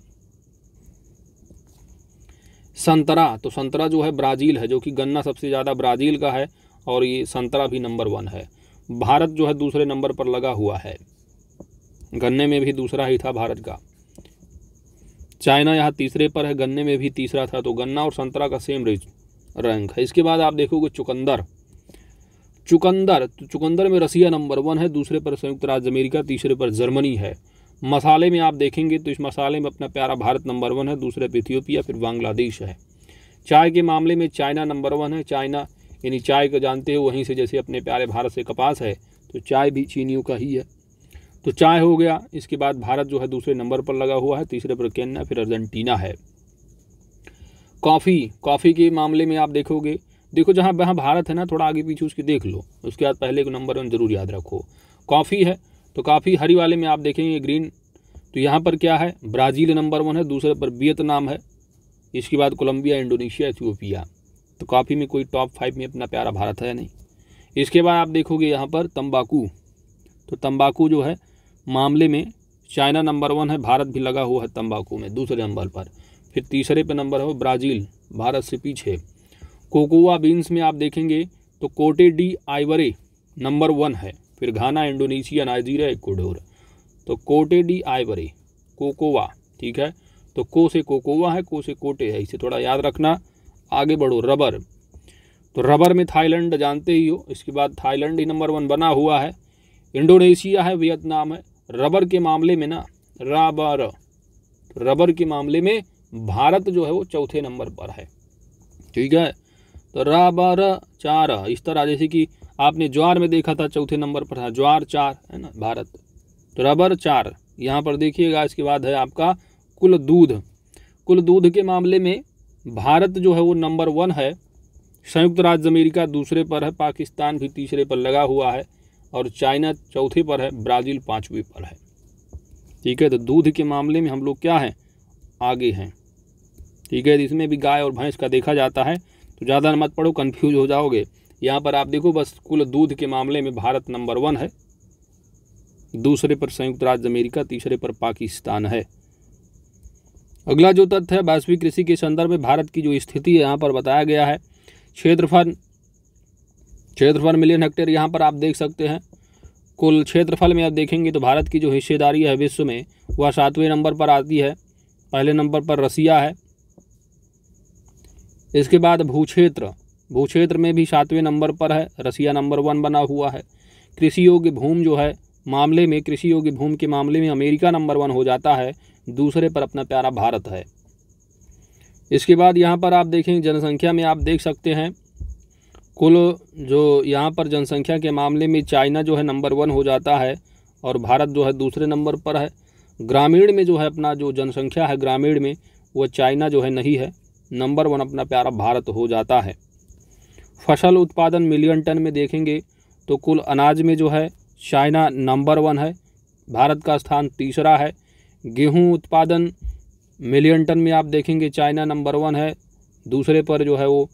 संतरा तो संतरा जो है ब्राज़ील है जो कि गन्ना सबसे ज़्यादा ब्राज़ील का है और ये संतरा भी नंबर वन है भारत जो है दूसरे नंबर पर लगा हुआ है गन्ने में भी दूसरा ही था भारत का चाइना यहाँ तीसरे पर है गन्ने में भी तीसरा था तो गन्ना और संतरा का सेम रेज रैंक है इसके बाद आप देखोगे चुकंदर चुकंदर तो चुकंदर में रसिया नंबर वन है दूसरे पर संयुक्त राज्य अमेरिका तीसरे पर जर्मनी है मसाले में आप देखेंगे तो इस मसाले में अपना प्यारा भारत नंबर वन है दूसरे पर इथियोपिया फिर बांग्लादेश है चाय के मामले में चाइना नंबर वन है चाइना यानी चाय को जानते हो वहीं से जैसे अपने प्यारे भारत से कपास है तो चाय भी चीनियों का ही है तो चाय हो गया इसके बाद भारत जो है दूसरे नंबर पर लगा हुआ है तीसरे पर केन्या फिर अर्जेंटीना है कॉफ़ी कॉफ़ी के मामले में आप देखोगे देखो जहाँ वहाँ भारत है ना थोड़ा आगे पीछे उसकी देख लो उसके बाद पहले को नंबर वन जरूर याद रखो कॉफ़ी है तो काफ़ी हरी वाले में आप देखेंगे ग्रीन तो यहाँ पर क्या है ब्राज़ील नंबर वन है दूसरे पर वियतनाम है इसके बाद कोलंबिया इंडोनेशिया इथियोपिया तो काफ़ी में कोई टॉप फाइव में अपना प्यारा भारत है नहीं इसके बाद आप देखोगे यहाँ पर तंबाकू तो तंबाकू जो है मामले में चाइना नंबर वन है भारत भी लगा हुआ है तंबाकू में दूसरे नंबर पर फिर तीसरे पे नंबर है ब्राज़ील भारत से पीछे कोकोवा बीन्स में आप देखेंगे तो कोटे डी आइवरे नंबर वन है फिर घाना इंडोनेशिया नाइजीरिया इक्वाडोर तो कोटे डी आइवरे कोकोवा ठीक है तो को से कोकोवा है को से कोटे है इसे थोड़ा याद रखना आगे बढ़ो रबर तो रबर में थाईलैंड जानते ही हो इसके बाद थाईलैंड ही नंबर वन बना हुआ है इंडोनेशिया है वियतनाम है रबर के मामले में ना रबर रबर के मामले में भारत जो है वो चौथे नंबर पर है ठीक है तो र चार इस तरह जैसे कि आपने ज्वार में देखा था चौथे नंबर पर था ज्वार चार है ना भारत तो रबर चार यहाँ पर देखिएगा इसके बाद है आपका कुल दूध कुल दूध के मामले में भारत जो है वो नंबर वन है संयुक्त राज्य अमेरिका दूसरे पर है पाकिस्तान भी तीसरे पर लगा हुआ है और चाइना चौथे पर है ब्राज़ील पाँचवें पर है ठीक है तो दूध के मामले में हम लोग क्या हैं आगे हैं ठीक है इसमें भी गाय और भैंस का देखा जाता है तो ज़्यादा मत पढ़ो कन्फ्यूज हो जाओगे यहाँ पर आप देखो बस कुल दूध के मामले में भारत नंबर वन है दूसरे पर संयुक्त राज्य अमेरिका तीसरे पर पाकिस्तान है अगला जो तथ्य है वैश्विक कृषि के संदर्भ में भारत की जो स्थिति है यहाँ पर बताया गया है क्षेत्रफल क्षेत्रफल मिलियन हेक्टेयर यहाँ पर आप देख सकते हैं कुल क्षेत्रफल में आप देखेंगे तो भारत की जो हिस्सेदारी है विश्व में वह सातवें नंबर पर आती है पहले नंबर पर रसिया है इसके बाद भूक्षेत्र भूक्षेत्र में भी सातवें नंबर पर है रसिया नंबर वन बना हुआ है कृषि योग्य भूमि जो है मामले में कृषि योग्य भूमि के मामले में अमेरिका नंबर वन हो जाता है दूसरे पर अपना प्यारा भारत है इसके बाद यहाँ पर आप देखें जनसंख्या में आप देख सकते हैं कुल जो यहाँ पर जनसंख्या के मामले में चाइना जो है नंबर वन हो जाता है और भारत जो है दूसरे नंबर पर है ग्रामीण में जो है अपना जो जनसंख्या है ग्रामीण में वह चाइना जो है नहीं है नंबर वन अपना प्यारा भारत हो जाता है फसल उत्पादन मिलियन टन में देखेंगे तो कुल अनाज में जो है चाइना नंबर वन है भारत का स्थान तीसरा है गेहूं उत्पादन मिलियन टन में आप देखेंगे चाइना नंबर वन है दूसरे पर जो है वो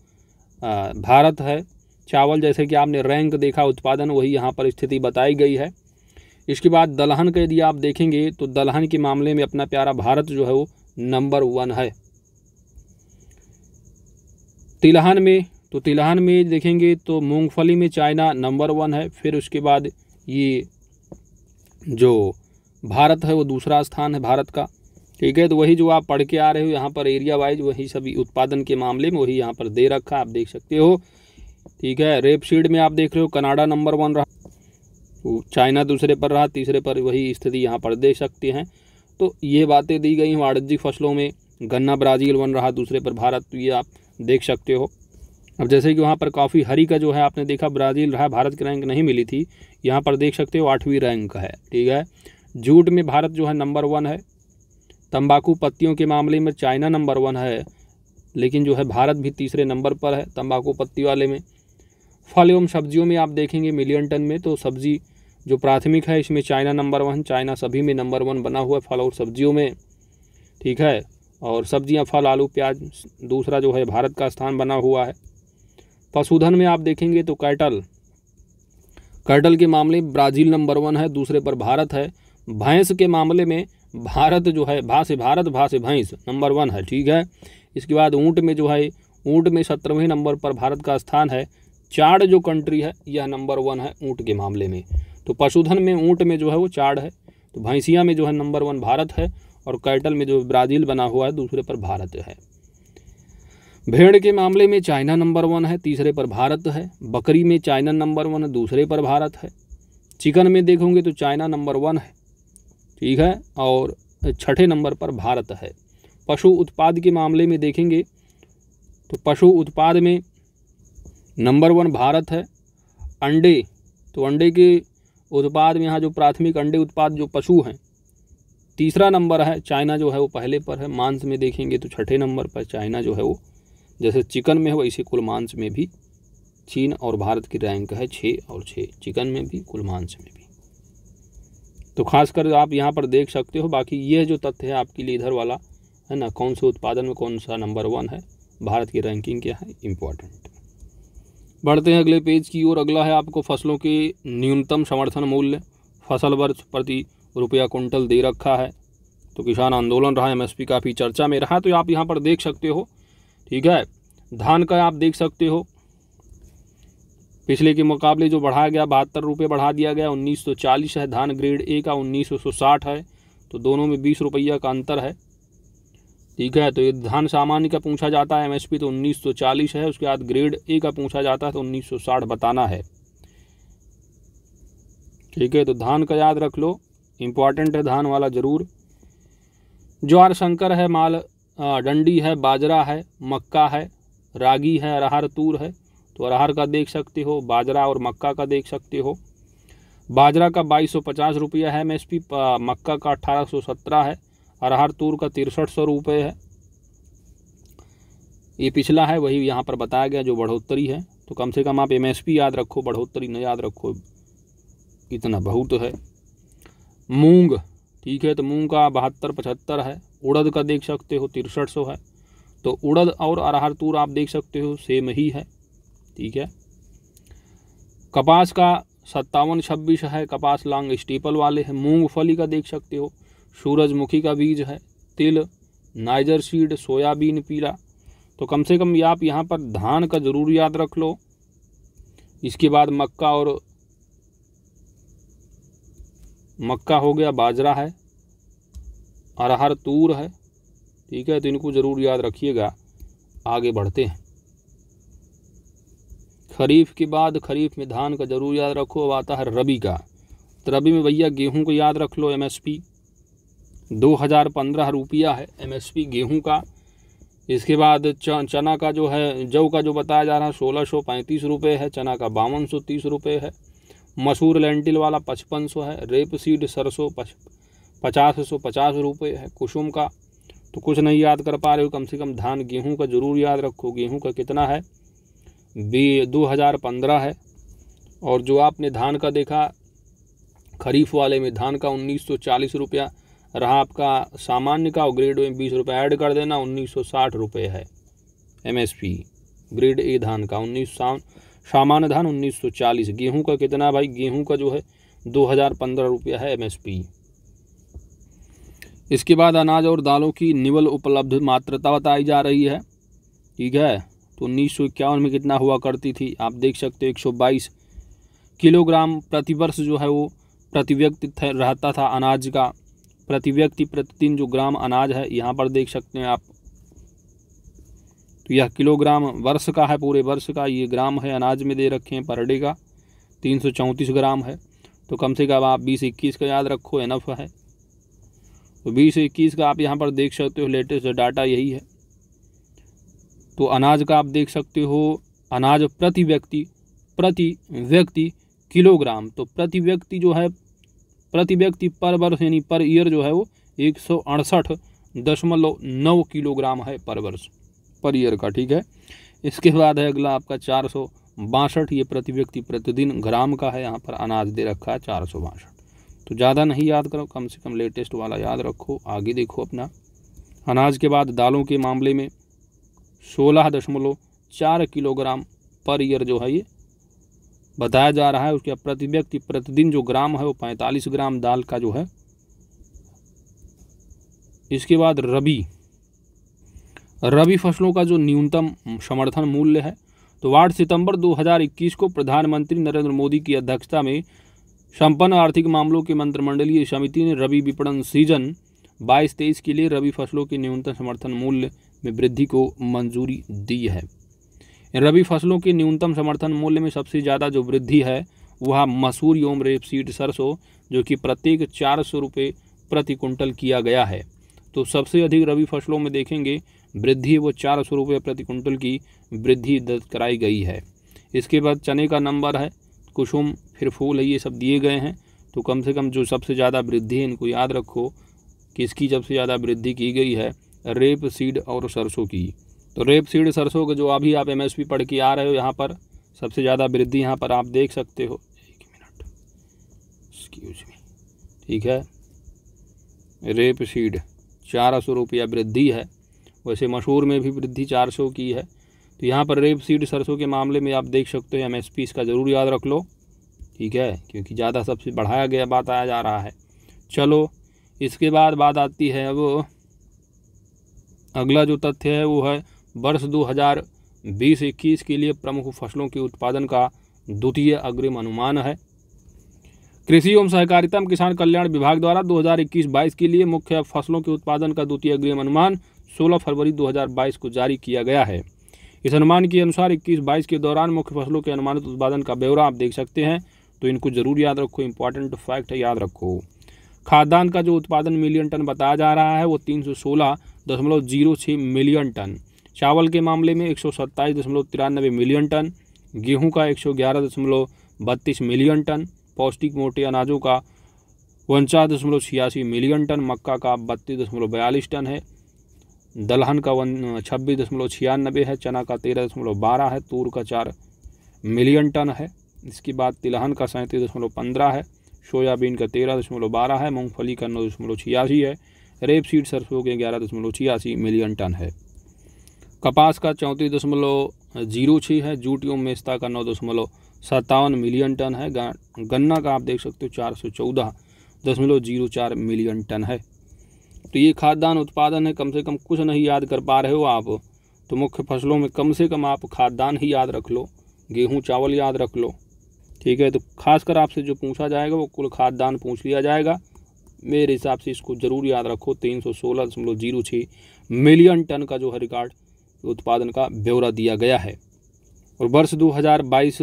भारत है चावल जैसे कि आपने रैंक देखा उत्पादन वही यहाँ पर स्थिति बताई गई है इसके बाद दलहन का यदि आप देखेंगे तो दलहन के मामले में अपना प्यारा भारत जो है वो नंबर वन है तिलहन में तो तिलहन में देखेंगे तो मूंगफली में चाइना नंबर वन है फिर उसके बाद ये जो भारत है वो दूसरा स्थान है भारत का ठीक है तो वही जो आप पढ़ के आ रहे हो यहाँ पर एरिया वाइज वही सभी उत्पादन के मामले में वही यहाँ पर दे रखा आप देख सकते हो ठीक है रेप सीड में आप देख रहे हो कनाडा नंबर वन रहा चाइना दूसरे पर रहा तीसरे पर वही स्थिति यहाँ पर देख सकते हैं तो ये बातें दी गई हैं वाणिज्यिक फसलों में गन्ना ब्राज़ील वन रहा दूसरे पर भारत तो ये आप देख सकते हो अब जैसे कि वहाँ पर काफ़ी हरी का जो है आपने देखा ब्राज़ील रहा भारत की रैंक नहीं मिली थी यहाँ पर देख सकते हो आठवीं रैंक है ठीक है जूट में भारत जो है नंबर वन है तंबाकू पत्तियों के मामले में चाइना नंबर वन है लेकिन जो है भारत भी तीसरे नंबर पर है तंबाकू पत्ती वाले में फल एवं सब्जियों में आप देखेंगे मिलियन टन में तो सब्जी जो प्राथमिक है इसमें चाइना नंबर वन चाइना सभी में नंबर वन बना हुआ है फल और सब्जियों में ठीक है और सब्जियां फल आलू प्याज दूसरा जो है भारत का स्थान बना हुआ है पशुधन में आप देखेंगे तो कैटल कैटल के मामले ब्राज़ील नंबर वन है दूसरे पर भारत है भैंस के मामले में भारत जो है भा भारत भा भैंस नंबर वन है ठीक है इसके बाद ऊँट में जो है ऊँट में सत्रहवें नंबर पर भारत का स्थान है चाड़ जो कंट्री है यह नंबर वन है ऊँट के मामले में तो पशुधन में ऊँट में जो है वो चाड़ है तो भैंसिया में जो है नंबर वन भारत है और कैटल में जो ब्राज़ील बना हुआ है दूसरे पर भारत है भेड़ के मामले में चाइना नंबर वन है तीसरे पर भारत है बकरी में चाइना नंबर वन है दूसरे पर भारत है चिकन में देखोगे तो चाइना नंबर वन है ठीक है और छठे नंबर पर भारत है पशु उत्पाद के मामले में देखेंगे तो पशु उत्पाद में नंबर वन भारत है अंडे तो अंडे के उत्पाद में यहाँ जो प्राथमिक अंडे उत्पाद जो पशु हैं तीसरा नंबर है चाइना जो है वो पहले पर है मांस में देखेंगे तो छठे नंबर पर चाइना जो है वो जैसे चिकन में है वैसे कुल मांस में भी चीन और भारत की रैंक है छः और छः चिकन में भी कुल मांस में भी तो खासकर आप यहाँ पर देख सकते हो बाकी यह जो तथ्य है आपके लिए इधर वाला है ना कौन से उत्पादन में कौन सा नंबर वन है भारत की रैंकिंग क्या है इम्पॉर्टेंट बढ़ते हैं अगले पेज की ओर अगला है आपको फसलों के न्यूनतम समर्थन मूल्य फसल वर्ष प्रति रुपया कुंटल दे रखा है तो किसान आंदोलन रहा है एमएसपी काफ़ी चर्चा में रहा तो आप यहाँ पर देख सकते हो ठीक है धान का आप देख सकते हो पिछले के मुकाबले जो बढ़ाया गया बहत्तर रुपये बढ़ा दिया गया 1940 है धान ग्रेड ए का 1960 है तो दोनों में बीस रुपया का अंतर है ठीक है तो ये धान सामान्य का पूछा जाता है एमएसपी तो 1940 है उसके बाद ग्रेड ए का पूछा जाता है तो 1960 बताना है ठीक है तो धान का याद रख लो इम्पॉर्टेंट है धान वाला ज़रूर ज्वार शंकर है माल डंडी है बाजरा है मक्का है रागी है अरहर तूर है तो अरहर का देख सकते हो बाजरा और मक्का का देख सकते हो बाजरा का बाईस सौ पचास रुपया है पी मक्का का अट्ठारह सौ सत्रह है अरहर तूर का तिरसठ सौ रुपये है ये पिछला है वही यहाँ पर बताया गया जो बढ़ोतरी है तो कम से कम आप पी याद रखो बढ़ोतरी न याद रखो इतना बहुत है मूंग ठीक है तो मूंग का बहत्तर पचहत्तर है उड़द का देख सकते हो तिरसठ सौ है तो उड़द और अरहर तूर आप देख सकते हो सेम ही है ठीक है कपास का सत्तावन छब्बीस है कपास लांग स्टीपल वाले हैं मूंगफली का देख सकते हो सूरजमुखी का बीज है तिल नाइजर सीड सोयाबीन पीला तो कम से कम आप यहाँ पर धान का ज़रूर याद रख लो इसके बाद मक्का और मक्का हो गया बाजरा है अरहर तूर है ठीक है तो इनको ज़रूर याद रखिएगा आगे बढ़ते हैं खरीफ के बाद खरीफ में धान का ज़रूर याद रखो अब आता है रबी का तो रबी में भैया गेहूं को याद रख लो एमएसपी 2015 रुपया है एमएसपी गेहूं का इसके बाद चना का जो है जौ का जो बताया जा रहा है सोलह सौ पैंतीस रुपये है चना का बावन सौ तीस रुपये है मसूर लेंटिल वाला पचपन सौ है रेप सीड सरसों पच पचास सौ पचास रुपये है कुसुम का तो कुछ नहीं याद कर पा रहे हो कम से कम धान गेहूं का ज़रूर याद रखो गेहूं का कितना है बी दो हज़ार पंद्रह है और जो आपने धान का देखा खरीफ वाले में धान का उन्नीस सौ चालीस रुपया रहा आपका सामान्य का और ग्रेड में बीस रुपये ऐड कर देना उन्नीस सौ साठ रुपये है एम ग्रेड ए धान का उन्नीस सामान्य धान उन्नीस सौ चालीस गेहूँ का कितना भाई गेहूँ का जो है दो हज़ार पंद्रह रुपया है एमएसपी इसके बाद अनाज और दालों की निवल उपलब्ध मात्रता बताई जा रही है ठीक है तो उन्नीस में कितना हुआ करती थी आप देख सकते हो बाईस किलोग्राम प्रतिवर्ष जो है वो प्रति व्यक्ति रहता था अनाज का प्रति व्यक्ति प्रतिदिन जो ग्राम अनाज है यहाँ पर देख सकते हैं आप तो यह किलोग्राम वर्ष का है पूरे वर्ष का ये ग्राम है अनाज में दे रखे हैं पर डे का तीन सौ चौंतीस ग्राम है तो कम से कम आप बीस इक्कीस का याद रखो एनफ है तो बीस इक्कीस का आप यहाँ पर देख सकते हो लेटेस्ट डाटा यही है तो अनाज का आप देख सकते हो अनाज प्रति व्यक्ति प्रति व्यक्ति किलोग्राम तो प्रति व्यक्ति जो है प्रति व्यक्ति पर वर्ष यानी पर ईयर जो है वो एक सौ अड़सठ दशमलव नौ किलोग्राम है पर वर्ष पर ईयर का ठीक है इसके बाद है अगला आपका चार सौ बासठ ये प्रति व्यक्ति प्रतिदिन ग्राम का है यहाँ पर अनाज दे रखा है चार सौ बासठ तो ज़्यादा नहीं याद करो कम से कम लेटेस्ट वाला याद रखो आगे देखो अपना अनाज के बाद दालों के मामले में सोलह दशमलव चार किलोग्राम पर ईयर जो है ये बताया जा रहा है उसके प्रति व्यक्ति प्रतिदिन जो ग्राम है वो पैंतालीस ग्राम दाल का जो है इसके बाद रबी रबी फसलों का जो न्यूनतम समर्थन मूल्य है तो आठ सितंबर 2021 को प्रधानमंत्री नरेंद्र मोदी की अध्यक्षता में संपन्न आर्थिक मामलों के मंत्रिमंडलीय समिति ने रबी विपणन सीजन बाईस तेईस के लिए रबी फसलों के न्यूनतम समर्थन मूल्य में वृद्धि को मंजूरी दी है रबी फसलों के न्यूनतम समर्थन मूल्य में सबसे ज़्यादा जो वृद्धि है वह मसूर एवं रेपसीड सरसों जो कि प्रत्येक चार सौ रुपये प्रति क्विंटल किया गया है तो सबसे अधिक रबी फसलों में देखेंगे वृद्धि वो चार सौ रुपये प्रति कुंटल की वृद्धि दर्ज कराई गई है इसके बाद चने का नंबर है कुसुम फिर फूल है ये सब दिए गए हैं तो कम से कम जो सबसे ज़्यादा वृद्धि है इनको याद रखो कि इसकी सबसे ज़्यादा वृद्धि की गई है रेप सीड और सरसों की तो रेप सीड सरसों का जो अभी आप एम पढ़ के आ रहे हो यहाँ पर सबसे ज़्यादा वृद्धि यहाँ पर आप देख सकते हो एक मिनट एक्सक्यूज में ठीक है रेप सीड चार सौ रुपया वृद्धि है वैसे मशहूर में भी वृद्धि 400 की है तो यहाँ पर रेप सीड सरसों के मामले में आप देख सकते हो एम एस पी इसका ज़रूर याद रख लो ठीक है क्योंकि ज़्यादा सबसे बढ़ाया गया बात आया जा रहा है चलो इसके बाद बात आती है अब अगला जो तथ्य है वो है वर्ष बीस इक्कीस के लिए प्रमुख फसलों के उत्पादन का द्वितीय अग्रिम अनुमान है कृषि एवं सहकारिता एवं किसान कल्याण विभाग द्वारा 2021-22 के लिए मुख्य फसलों के उत्पादन का द्वितीय अग्रिम अनुमान 16 फरवरी 2022 को जारी किया गया है इस अनुमान के अनुसार इक्कीस बाईस के दौरान मुख्य फसलों के अनुमानित उत्पादन का ब्यौरा आप देख सकते हैं तो इनको जरूर याद रखो इंपॉर्टेंट फैक्ट है याद रखो खाद्यान्न का जो उत्पादन मिलियन टन बताया जा रहा है वो तीन सौ सोलह दशमलव जीरो छः मिलियन टन चावल के मामले में एक सौ सत्ताईस दशमलव तिरानबे मिलियन टन गेहूं का एक सौ ग्यारह दशमलव बत्तीस मिलियन टन पौष्टिक मोटे अनाजों का उनचास दशमलव छियासी मिलियन टन मक्का का बत्तीस दशमलव बयालीस टन है दलहन का वन छब्बीस दशमलव छियानबे है चना का तेरह दशमलव बारह है तूर का चार मिलियन टन है इसके बाद तिलहन का सैंतीस दशमलव पंद्रह है सोयाबीन का तेरह दशमलव बारह है मूंगफली का नौ दशमलव छियासी है रेप सीड सरसों के ग्यारह दशमलव छियासी मिलियन टन है कपास का चौंतीस दशमलव जीरो छः है जूट एवं मेस्ता का नौ दशमलव सत्तावन मिलियन टन है गन्ना का आप देख सकते हो चार सौ चौदह दशमलव जीरो चार मिलियन टन है तो ये खाद्यान्न उत्पादन है कम से कम कुछ नहीं याद कर पा रहे हो आप तो मुख्य फसलों में कम से कम आप खाद्यान्न ही याद रख लो गेहूँ चावल याद रख लो ठीक है तो खासकर आपसे जो पूछा जाएगा वो कुल खाद्यान्न पूछ लिया जाएगा मेरे हिसाब से इसको ज़रूर याद रखो तीन सौ सोलह दशमलव जीरो छः मिलियन टन का जो है रिकॉर्ड उत्पादन का ब्यौरा दिया गया है और वर्ष 2022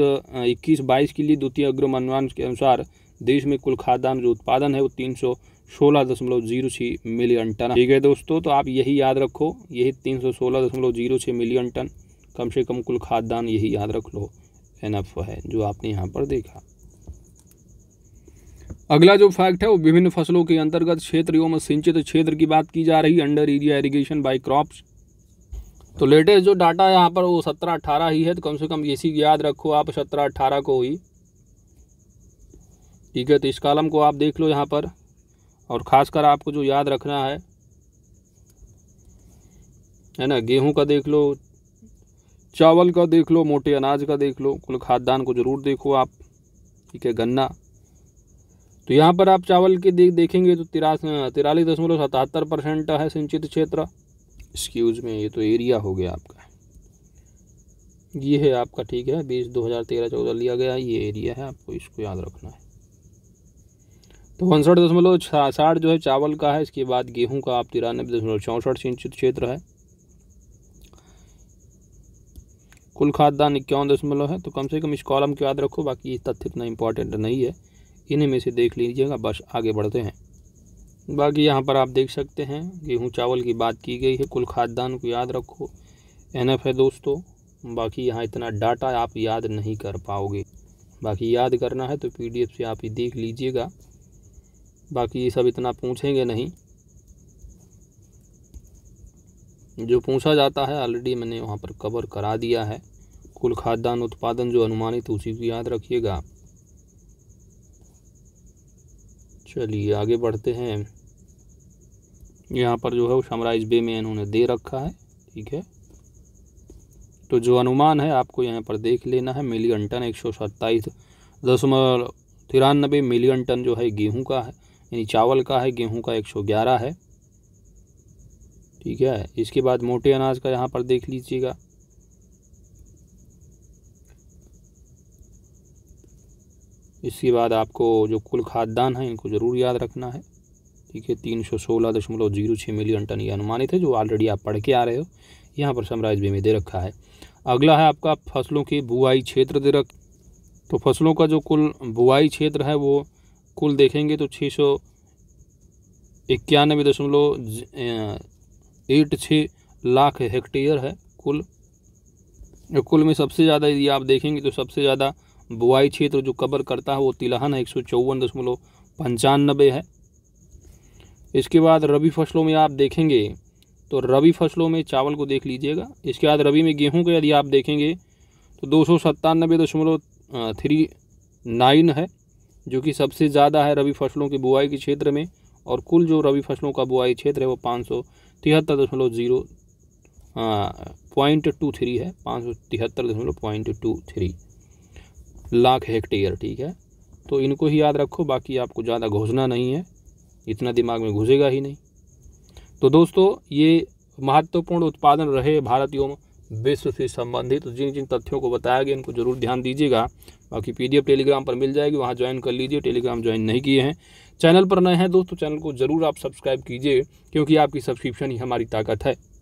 इक्कीस बाईस के लिए द्वितीय अग्रम अनुमान के अनुसार देश में कुल खाद्यान्न जो उत्पादन है वो तीन सौ सोलह दशमलव जीरो छः मिलियन टन ठीक है दोस्तों तो आप यही याद रखो यही तीन सौ सोलह दशमलव जीरो छः मिलियन टन कम से कम कुल खाद्यान्न यही याद रख लो एफ है जो आपने यहाँ पर देखा अगला जो फैक्ट है वो विभिन्न फसलों के अंतर्गत क्षेत्र एवं सिंचित क्षेत्र की बात की जा रही under area irrigation by crops तो लेटेस्ट जो डाटा है यहाँ पर वो सत्रह अट्ठारह ही है तो कम से कम इसी याद रखो आप सत्रह अट्ठारह को ही ठीक है तो इस कालम को आप देख लो यहाँ पर और ख़ासकर आपको जो याद रखना है है ना गेहूं का देख लो चावल का देख लो मोटे अनाज का देख लो कुल खाद्यान्न को ज़रूर देखो आप ठीक है गन्ना तो यहाँ पर आप चावल के देख देखेंगे तो तिरास तिरालीस दशमलव सतहत्तर परसेंट है सिंचित क्षेत्र एक्सक्यूज में ये तो एरिया हो गया आपका ये है आपका ठीक है बीस दो हज़ार तेरह चौदह लिया गया ये एरिया है आपको इसको याद रखना है तो उनसठ दशमलव साठ जो है चावल का है इसके बाद गेहूं का आप तिरानबे दशमलव चौंसठ सिंचित क्षेत्र है कुल खाद्यान्न इक्यावन दशमलव है तो कम से कम इस कॉलम को याद रखो बाकी तथ्य इतना इम्पॉर्टेंट नहीं है इन्हें में से देख लीजिएगा बस आगे बढ़ते हैं बाकी यहाँ पर आप देख सकते हैं गेहूँ चावल की बात की गई है कुल खाद्यान्न को याद रखो एन है दोस्तों बाकी यहाँ इतना डाटा आप याद नहीं कर पाओगे बाकी याद करना है तो पी से आप ये देख लीजिएगा बाकी ये सब इतना पूछेंगे नहीं जो पूछा जाता है ऑलरेडी मैंने वहाँ पर कवर करा दिया है कुल खाद्यान्न उत्पादन जो अनुमानित उसी को याद रखिएगा चलिए आगे बढ़ते हैं यहाँ पर जो है वो समराइज बे में इन्होंने दे रखा है ठीक है तो जो अनुमान है आपको यहाँ पर देख लेना है मिलियन टन एक सौ सत्ताईस दशमलव तिरानबे मिलियन टन जो है गेहूं का है यानी चावल का है गेहूं का 111 है ठीक है इसके बाद मोटे अनाज का यहाँ पर देख लीजिएगा इसके बाद आपको जो कुल खाद्यान्न है इनको ज़रूर याद रखना है ठीक है तीन सौ सोलह दशमलव जीरो छः मिलियन टन ये अनुमानित है जो ऑलरेडी आप पढ़ के आ रहे हो यहाँ पर समराइज भी में दे रखा है अगला है आपका फसलों के बुआई क्षेत्र दे रख तो फसलों का जो कुल बुआई क्षेत्र है वो कुल देखेंगे तो छः सौ इक्यानवे दशमलव एट छः लाख हेक्टेयर है कुल कुल में सबसे ज़्यादा यदि आप देखेंगे तो सबसे ज़्यादा बुआई क्षेत्र जो कवर करता है वो तिलहन है एक सौ चौवन दशमलव पंचानबे है इसके बाद रबी फसलों में आप देखेंगे तो रबी फसलों में चावल को देख लीजिएगा इसके बाद रबी में गेहूं का यदि आप देखेंगे तो दो सौ सत्तानबे दशमलव थ्री नाइन है जो कि सबसे ज़्यादा है रबी फसलों की बुआई के क्षेत्र में और कुल जो रबी फसलों का बुआई क्षेत्र है वो पाँच सौ तिहत्तर दशमलव ज़ीरो पॉइंट टू थ्री है पाँच सौ तिहत्तर दशमलव point two three lakh hectare ठीक है तो इनको ही याद रखो बाकी आपको ज़्यादा घोषणा नहीं है इतना दिमाग में घुसेगा ही नहीं तो दोस्तों ये महत्वपूर्ण उत्पादन रहे भारतीयों में विश्व से संबंधित तो जिन जिन तथ्यों को बताया गया इनको जरूर ध्यान दीजिएगा बाकी पीडीएफ टेलीग्राम पर मिल जाएगी वहाँ ज्वाइन कर लीजिए टेलीग्राम ज्वाइन नहीं किए हैं चैनल पर नए हैं दोस्तों चैनल को ज़रूर आप सब्सक्राइब कीजिए क्योंकि आपकी सब्सक्रिप्शन ही हमारी ताकत है